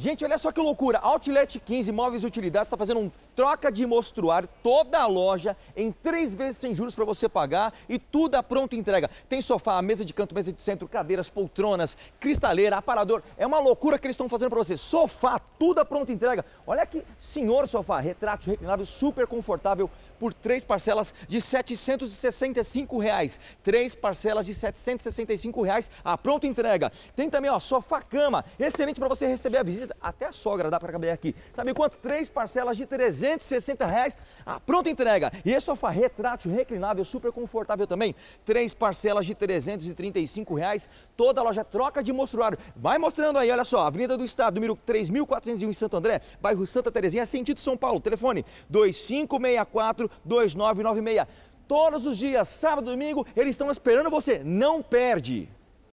Gente, olha só que loucura. Outlet 15 Móveis e Utilidades está fazendo um troca de mostruário toda a loja em três vezes sem juros para você pagar e tudo a pronta entrega. Tem sofá, mesa de canto, mesa de centro, cadeiras, poltronas, cristaleira, aparador. É uma loucura que eles estão fazendo para você. Sofá, tudo a pronta entrega. Olha que senhor sofá, retrato reclinável, super confortável por três parcelas de R$ 765. Reais. Três parcelas de R$ 765 reais a pronta entrega. Tem também, ó, sofá cama, excelente para você receber a visita até a sogra dá para caber aqui. Sabe quanto? Três parcelas de 360 reais, a pronta entrega. E esse sofá retrátil, reclinável, super confortável também. Três parcelas de 335 reais, toda a loja troca de mostruário. Vai mostrando aí, olha só, Avenida do Estado, número 3401 em Santo André, bairro Santa Terezinha, sentido São Paulo. Telefone 2564-2996. Todos os dias, sábado e domingo, eles estão esperando você. Não perde!